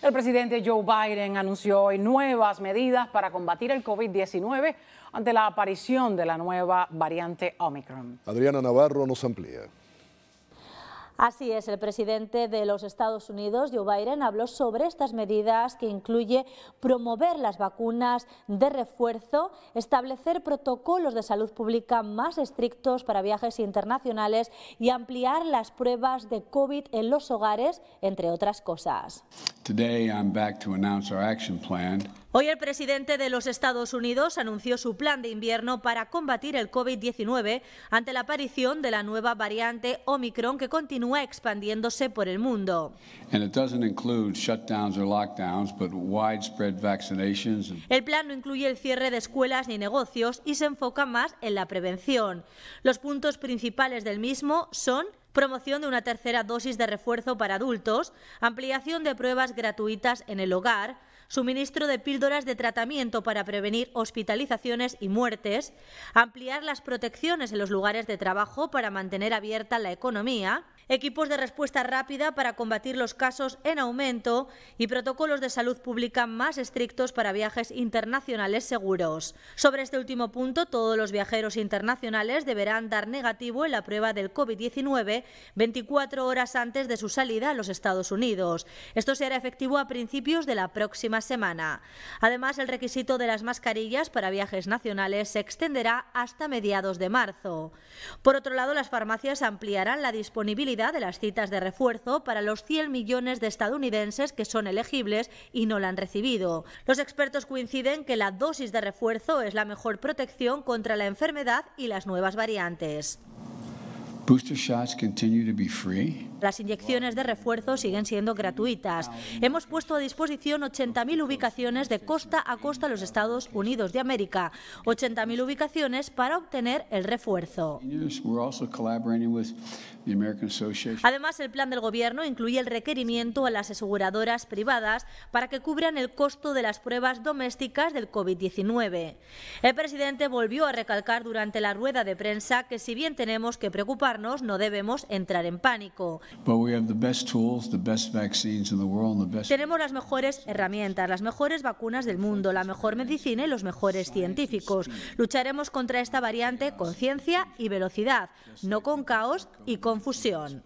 El presidente Joe Biden anunció hoy nuevas medidas para combatir el COVID-19 ante la aparición de la nueva variante Omicron. Adriana Navarro nos amplía. Así es, el presidente de los Estados Unidos, Joe Biden, habló sobre estas medidas que incluye promover las vacunas de refuerzo, establecer protocolos de salud pública más estrictos para viajes internacionales y ampliar las pruebas de COVID en los hogares, entre otras cosas. Hoy el presidente de los Estados Unidos anunció su plan de invierno para combatir el COVID-19 ante la aparición de la nueva variante Omicron que continúa expandiéndose por el mundo. El plan no incluye el cierre de escuelas ni negocios y se enfoca más en la prevención. Los puntos principales del mismo son promoción de una tercera dosis de refuerzo para adultos, ampliación de pruebas gratuitas en el hogar, suministro de píldoras de tratamiento para prevenir hospitalizaciones y muertes, ampliar las protecciones en los lugares de trabajo para mantener abierta la economía, equipos de respuesta rápida para combatir los casos en aumento y protocolos de salud pública más estrictos para viajes internacionales seguros. Sobre este último punto, todos los viajeros internacionales deberán dar negativo en la prueba del COVID-19 24 horas antes de su salida a los Estados Unidos. Esto será efectivo a principios de la próxima semana. Además, el requisito de las mascarillas para viajes nacionales se extenderá hasta mediados de marzo. Por otro lado, las farmacias ampliarán la disponibilidad de las citas de refuerzo para los 100 millones de estadounidenses que son elegibles y no la han recibido. Los expertos coinciden que la dosis de refuerzo es la mejor protección contra la enfermedad y las nuevas variantes. Las inyecciones de refuerzo siguen siendo gratuitas. Hemos puesto a disposición 80.000 ubicaciones de costa a costa de los Estados Unidos de América, 80.000 ubicaciones para obtener el refuerzo. Además, el plan del Gobierno incluye el requerimiento a las aseguradoras privadas para que cubran el costo de las pruebas domésticas del COVID-19. El presidente volvió a recalcar durante la rueda de prensa que si bien tenemos que preocuparnos, no debemos entrar en pánico. Tenemos las mejores herramientas, las mejores vacunas del mundo, la mejor medicina y los mejores científicos. Lucharemos contra esta variante con ciencia y velocidad, no con caos y confusión.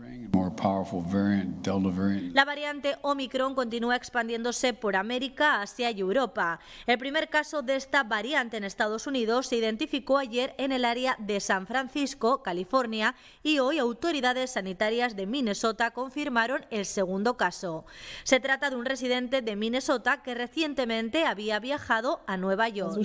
La variante Omicron continúa expandiéndose por América, Asia y Europa. El primer caso de esta variante en Estados Unidos se identificó ayer en el área de San Francisco, California, y hoy autoridades sanitarias de Minnesota Minnesota confirmaron el segundo caso. Se trata de un residente de Minnesota que recientemente había viajado a Nueva York.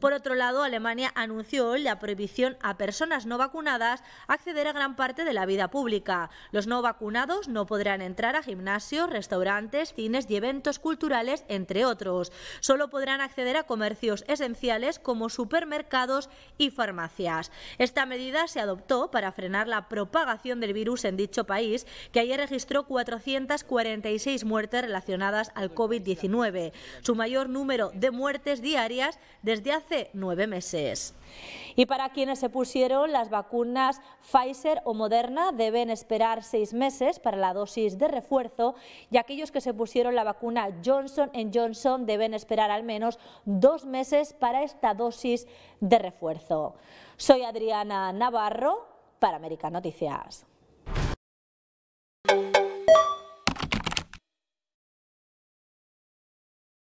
Por otro lado, Alemania anunció la prohibición a personas no vacunadas acceder a gran parte de la vida pública. Los no vacunados no podrán entrar a gimnasios, restaurantes, cines y eventos culturales, entre otros. Solo podrán acceder a comercios esenciales como supermercados y farmacias. Esta medida se adoptó para frenar la propagación del virus en dicho país, que ayer registró 446 muertes relacionadas al COVID-19, su mayor número de muertes diarias desde hace nueve meses. Y para quienes se pusieron las vacunas Pfizer o Moderna deben esperar seis meses para la dosis de refuerzo y aquellos que se pusieron la vacuna Johnson Johnson deben esperar al menos dos meses para esta dosis de refuerzo. Soy Adriana Navarro para América Noticias.